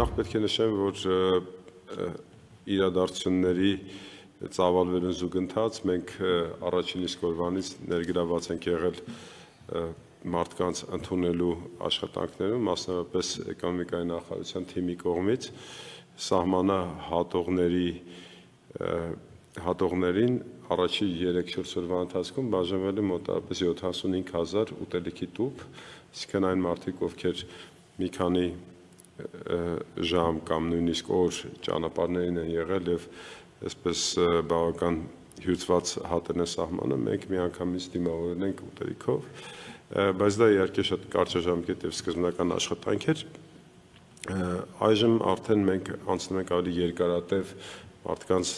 Նախ պետք է նշեմ, որ իրադարձությունների ծավալվելուն զուգընթաց մենք առաջին իսկ օրվանից ներգրաված ենք եղել մարդկանց ընդունելու աշխատանքներում, մասնավորապես էկոնոմիկայի նախարարության թիմի կողմից սահմանա հատողների հատողներին առաջի 3-4 օրվա ընթացքում բաժանվել է մոտավորապես 75000 ուտելիքի տուփ, իսկ այն մարդիկ, ովքեր մի քանի ժամ կամ նույնիսկ օր ճանապարհներին են եղել եւ այսպես բավական հյուսված հատեն է սահմանը, մենք միանգամից դիմավորել ենք ուտերիքով, բայց դա իհարկե շատ կարճաժամկետ եւ սկզբնական աշխատանք էր։ Այժմ արդեն մենք անցնում ենք ավելի երկարատև մարդկանց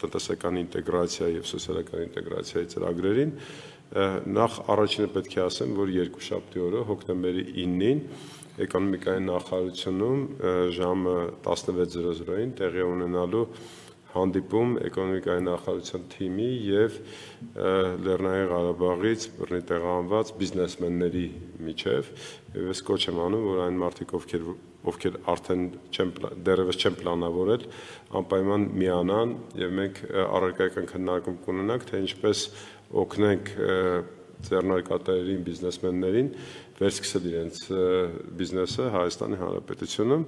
տնտեսական ինտեգրացիա եւ սոցիալական ինտեգրացիայի ծրագրերին, նախ առաջինը պետք է ասեմ, որ երկուշաբթի օրը հոկտեմբերի 9-ին էկոնոմիկայի նախարարությունում ժամը 16:00-ին տեղի ունենալու հանդիպում էկոնոմիկայի նախարարության թիմի եւ Լեռնային Ղարաբաղից բռնի տեղանված բիզնեսմենների միջև եւ ես կոչ եմ անում, որ այն մարդիկ, ովքեր ովքեր արդեն չեն դեռևս չեն պլանավորել, անպայման միանան եւ մենք առարկայական քննարկում կունենանք, թե ինչպես օգնենք ձեռնարկատերերին, բիզնեսմեններին վերսկսել իրենց բիզնեսը Հայաստանի Հանրապետությունում։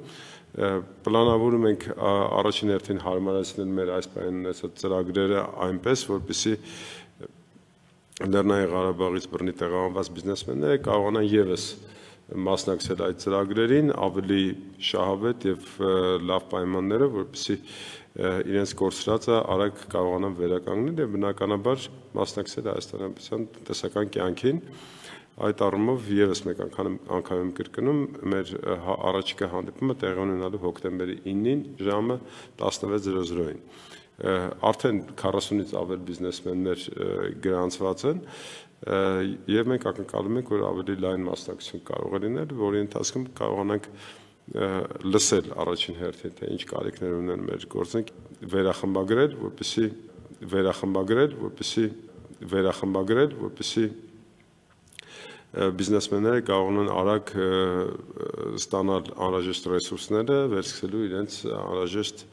Պլանավորում ենք առաջին հերթին հարմարացնել մեր այս պայն ունեցած ծրագրերը այնպես, որպեսզի Լեռնային Ղարաբաղից բռնի տեղահանված բիզնեսմենները կարողանան եւս և մասնակցել այդ ծրագրերին ավելի շահավետ եւ լավ պայմանները, որպեսզի իրենց կորցրածը արագ կարողանան վերականգնել եւ բնականաբար մասնակցել Հայաստան Հանրապետության տնտեսական կյանքին։ Այդ առումով եւս մեկ անգամ անգամ եմ կրկնում, մեր հա, առաջիկա հանդիպումը տեղի ունենալու հոկտեմբերի 9-ին ժամը 16:00-ին արդեն 40-ից ավել բիզնեսմեններ գրանցված են եւ մենք ակնկալում ենք որ ավելի լայն մասնակցություն կարող է լինել, որի ընթացքում կարողանանք լսել առաջին հերթին թե ինչ կարիքներ ունեն մեր գործենք վերախմբագրել, որպեսի վերախմբագրել, որպեսի վերախմբագրել, որպեսի բիզնեսմենները կարողանան արագ ստանալ անհրաժեշտ ռեսուրսները, վերսկսելու իրենց անհրաժեշտ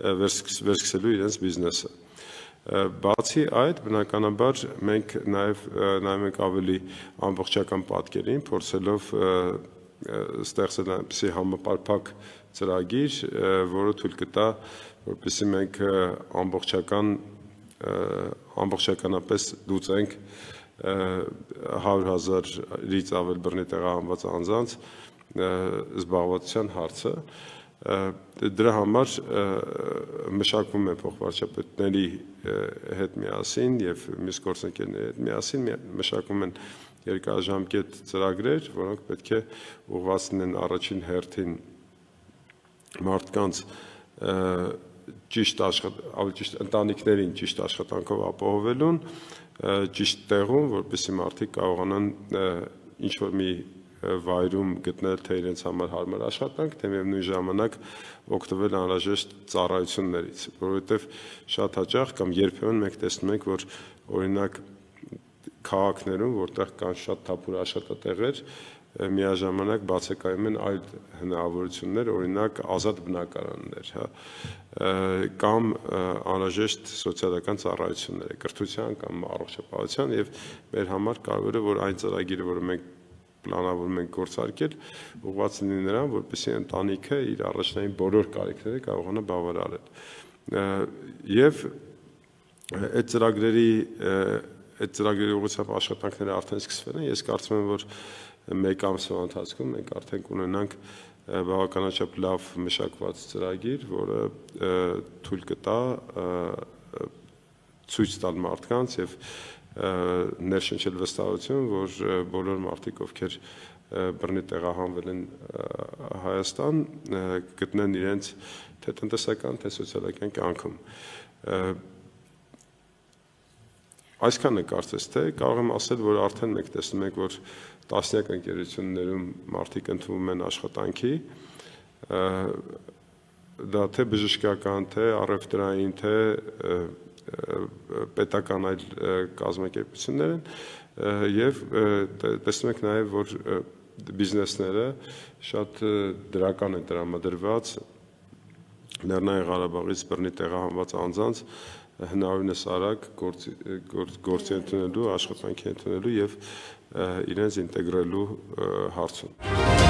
վերսկսելու իրենց բիզնեսը։ Բացի այդ, բնականաբար մենք նաև նայում ենք ավելի ամբողջական պատկերին, փորձելով ստեղծել այնպիսի համապարփակ ծրագիր, որը թույլ կտա, որպեսզի մենք ամբողջական ամբողջականապես դուցենք 100.000-ից ավել բռնի տեղահանված անձանց զբաղվածության հարցը, դրա համար մշակվում է փոխվարչապետների հետ միասին եւ մյուս գործընկերների հետ միասին մշակվում են երկարաժամկետ ծրագրեր, որոնք պետք է ուղղվածնեն առաջին հերթին մարդկանց ճիշտ աշխատ, ավելի ճիշտ ընտանիքներին ճիշտ աշխատանքով ապահովելուն, ճիշտ տեղում, որպեսի մարդիկ կարողանան ինչ որ մի վայրում գտնել թե իրենց համար հարմար աշխատանք, թե միևնույն ժամանակ օգտվել անհրաժեշտ ծառայություններից, որովհետև շատ հաճախ կամ երբեմն մենք տեսնում ենք, որ օրինակ քաղաքներում, որտեղ կան շատ թափուր աշխատատեղեր, միաժամանակ բացակայում են այլ հնարավորություններ, օրինակ ազատ բնակարաններ, հա, կամ անհրաժեշտ սոցիալական ծառայությունները, կրթության կամ առողջապահության եւ մեր համար կարևորը որ այն ծրագիրը, որը մենք պլանավորում ենք գործարկել, ուղղված լինի նրան, որպեսզի ընտանիքը իր առաջնային բոլոր կարիքները կարողանա բավարարել։ Եվ այդ ծրագրերի այդ ծրագրերի ուղղությամբ աշխատանքները արդեն սկսվել են։ Ես կարծում եմ, որ մեկ ամսվա ընթացքում մենք արդեն կունենանք բավականաչափ լավ մշակված ծրագիր, որը թույլ կտա ցույց տալ մարդկանց եւ ներշնչել վստահություն, որ բոլոր մարդիկ, ովքեր բռնի տեղահանվել են Հայաստան, գտնեն իրենց թե տնտեսական, թե սոցիալական կյանքում։ Այսքանը կարծես թե կարող եմ ասել, որ արդեն մենք տեսնում ենք, որ տասնյակ ընկերություններում մարդիկ ընդունվում են աշխատանքի, դա թե բժշկական, թե առևտրային, թե պետական այլ կազմակերպություններ են եւ տեսնում եք նաեւ որ բիզնեսները շատ դրական են տրամադրված Լեռնային Ղարաբաղից բռնի տեղահանված անձանց հնարավորինս արագ գործի ընդունելու, աշխատանքի ընդունելու եւ իրենց ինտեգրելու հարցում։